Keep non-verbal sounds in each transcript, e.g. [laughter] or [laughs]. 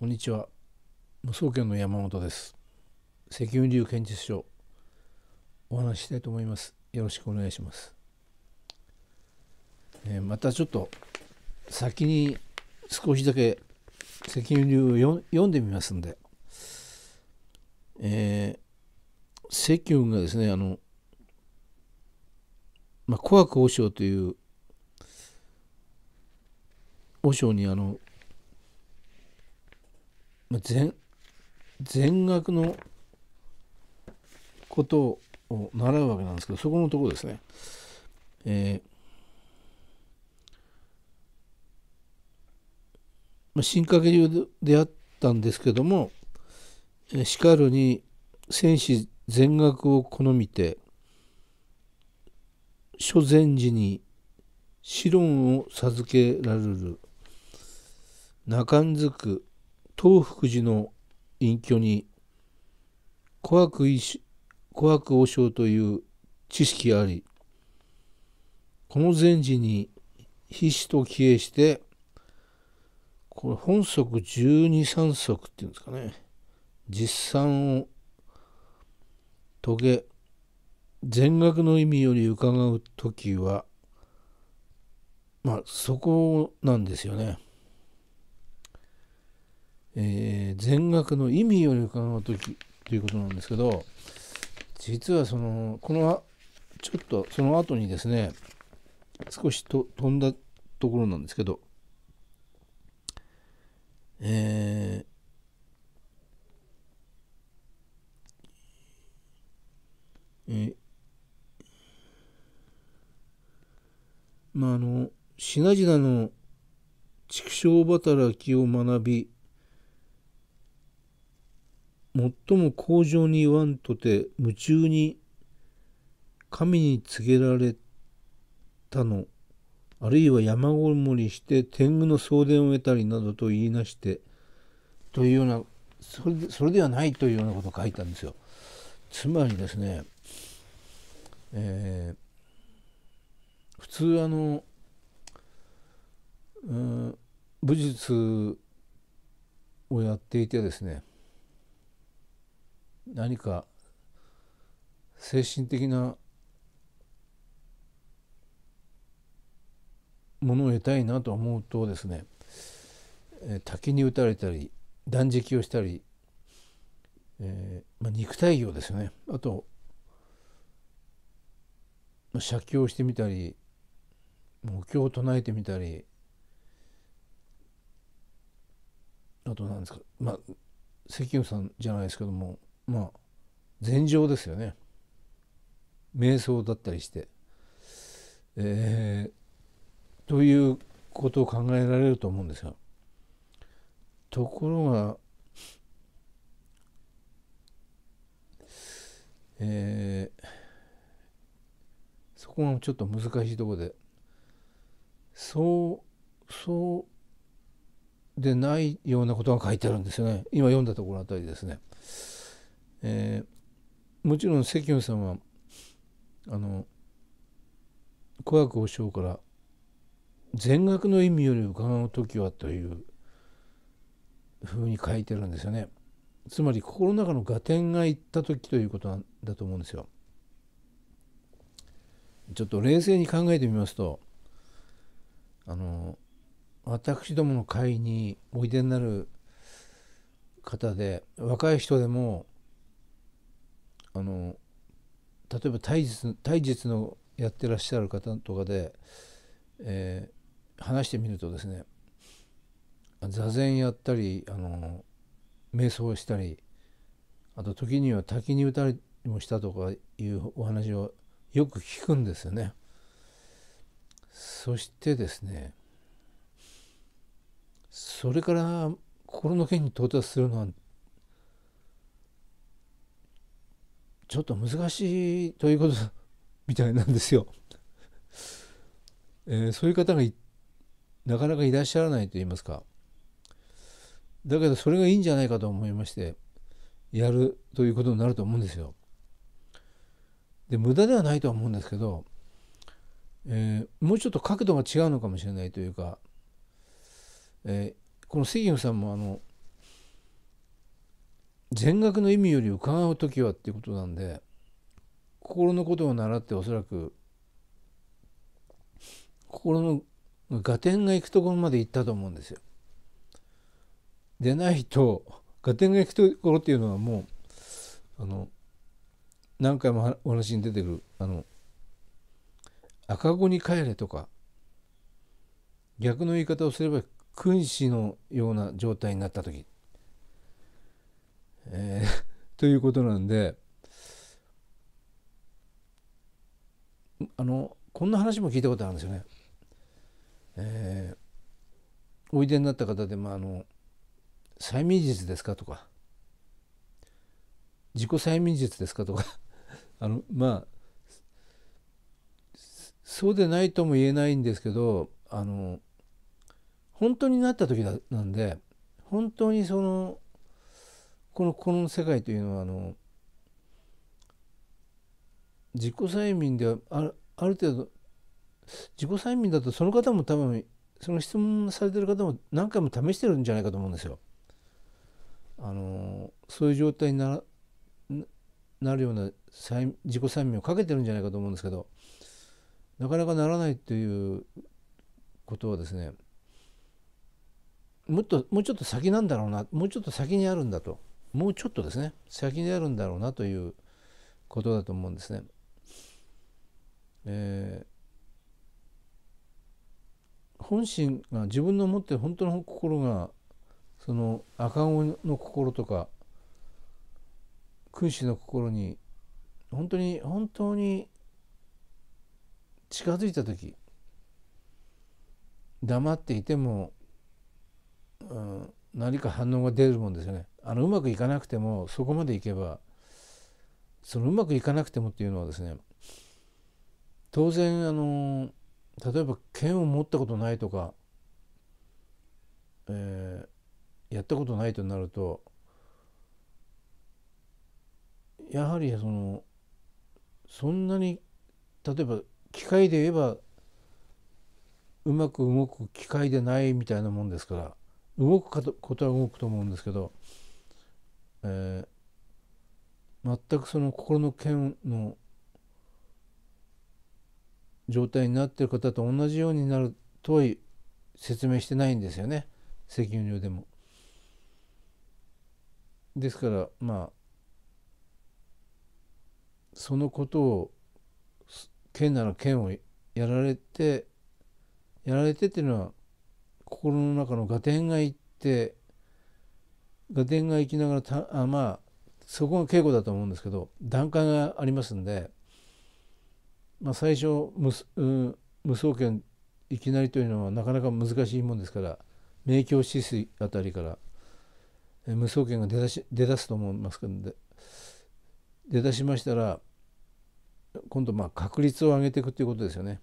こんにちは無双県の山本です石雲流建築所お話ししたいと思いますよろしくお願いします、えー、またちょっと先に少しだけ石雲流を読んでみますんで、えー、石雲がですねあのまあ、古白王将という和尚にあの全全額のことを習うわけなんですけどそこのところですね。えー進化系流であったんですけども「しかるに戦士全額を好みて諸禅寺に子論を授けられる中んづく東福寺の隠居に琥珀医琥珀和尚という知識がありこの禅寺に必死と帰依してこれ本則十二三則っていうんですかね実産を遂げ全額の意味より伺う時はまあそこなんですよね。えー、全額の意味よりうの時ということなんですけど実はそのこのちょっとその後にですね少しと飛んだところなんですけど、えー、えまああの品々の畜生働きを学び最も向上に言わんとて夢中に神に告げられたのあるいは山ごもりして天狗の送電を得たりなどと言いなしてというようなそれでそれではないというようなことを書いたんですよ。つまりですね、えー、普通あの、うん、武術をやっていてですね何か精神的なものを得たいなと思うとですね滝に打たれたり断食をしたり、えー、まあ、肉体業ですよねあと、まあ、写経をしてみたりお経を唱えてみたりあと何ですかまあ関野さんじゃないですけどもまあ禅情ですよね瞑想だったりして、えー、ということを考えられると思うんですよ。ところが、えー、そこがちょっと難しいところでそうそうでないようなことが書いてあるんですよね今読んだところあたりですね。えー、もちろん関野さんはあの「小学和尚」から「全額の意味より伺う時は」というふうに書いてるんですよね。つまり心の中の合点がいった時ということだと思うんですよ。ちょっと冷静に考えてみますとあの私どもの会においでになる方で若い人でもあの例えば体術体術のやってらっしゃる方とかで、えー、話してみるとですね座禅やったりあの瞑想したりあと時には滝に打たれもしたとかいうお話をよく聞くんですよね。そしてですねそれから心の剣に到達するのはちょっと難しいということみたいなんですよ。えー、そういう方がなかなかいらっしゃらないと言いますか。だけどそれがいいんじゃないかと思いましてやるということになると思うんですよ。で無駄ではないとは思うんですけど、えー、もうちょっと角度が違うのかもしれないというか、えー、この杉野さんもあの全額の意味より伺う時はっていうことなんで心のことを習っておそらく心の合点がいくところまで行ったと思うんですよ。でないと合点がいくところっていうのはもうあの何回もお話に出てくるあの赤子に帰れとか逆の言い方をすれば君子のような状態になった時えー、ということなんであのこんな話も聞いたことあるんですよね。えー、おいでになった方で、まあ、あの催眠術ですかとか自己催眠術ですかとかあのまあそうでないとも言えないんですけどあの本当になった時なんで本当にそのこのこの世界というのはあの自己催眠ではあるある程度自己催眠だとその方も多分その質問されてる方も何回も試してるんじゃないかと思うんですよ。あのそういう状態にななるような自己催眠をかけてるんじゃないかと思うんですけどなかなかならないということはですねもっともうちょっと先なんだろうなもうちょっと先にあるんだと。もうちょっとですね先にあるんだろうなということだと思うんですね。えー、本心が自分の持ってる本当の心がその赤子の心とか君主の心に本当に本当に近づいた時黙っていても、うん、何か反応が出るもんですよね。あのうまくいかなくてもそこまでいけばそのうまくいかなくてもっていうのはですね当然あの例えば剣を持ったことないとか、えー、やったことないとなるとやはりそのそんなに例えば機械で言えばうまく動く機械でないみたいなもんですから動くことは動くと思うんですけどえー、全くその心の剣の状態になっている方と同じようになるとは説明してないんですよね石油量でも。ですからまあそのことを剣なら剣をやられてやられてっていうのは心の中の合点がいって合点がいきながらたあまあそこが稽古だと思うんですけど段階がありますんで、まあ、最初無,、うん、無双剣いきなりというのはなかなか難しいもんですから明鏡止水あたりから無双剣が出だし出だすと思いますけどで出だしましたら今度まあ確率を上げていくということですよね。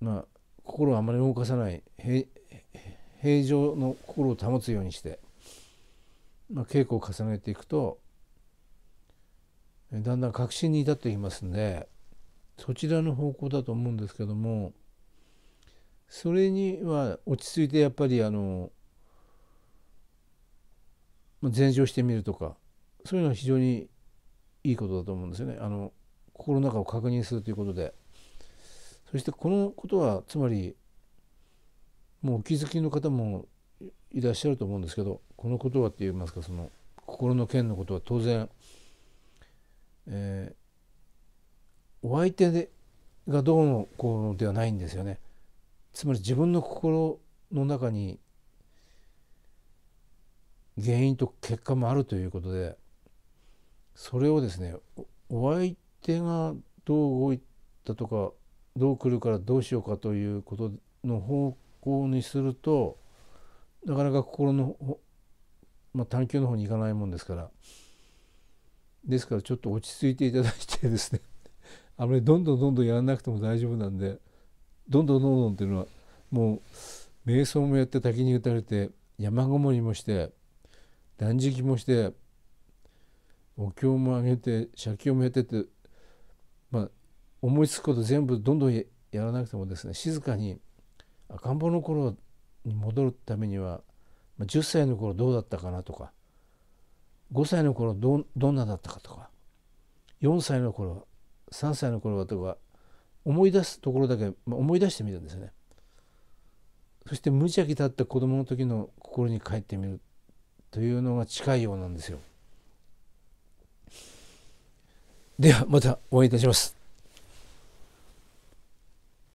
まあ心をあまり動かさない平常の心を保つようにしてまあ、稽古を重ねていくとだんだん確信に至っていきますんでそちらの方向だと思うんですけどもそれには落ち着いてやっぱりあの前乗してみるとかそういうのは非常にいいことだと思うんですよねあの心の中を確認するということでそしてこのことはつまりもうお気づきの方もいらっしゃると思うんですけどこのことはって言いますかその心の剣のことは当然、えー、お相手でがどうのこうのではないんですよね。つまり自分の心の中に原因と結果もあるということでそれをですねお相手がどう動いたとかどう来るからどうしようかということの方向にするとなかなか心のまあ、探究の方に行かないもんですからですからちょっと落ち着いていただいてですね [laughs] あまりどんどんどんどんやらなくても大丈夫なんでどんどんどんどんっていうのはもう瞑想もやって滝に打たれて山ごもりもして断食もしてお経も上げて写経もやっててまあ思いつくこと全部どんどんやらなくてもですね静かに赤ん坊の頃に戻るためには10歳の頃どうだったかなとか5歳の頃どどんなだったかとか4歳の頃3歳の頃はとか思い出すところだけ、まあ、思い出してみるんですね。そして無邪気だった子供の時の心に帰ってみるというのが近いようなんですよ。ではまたお会いいたします。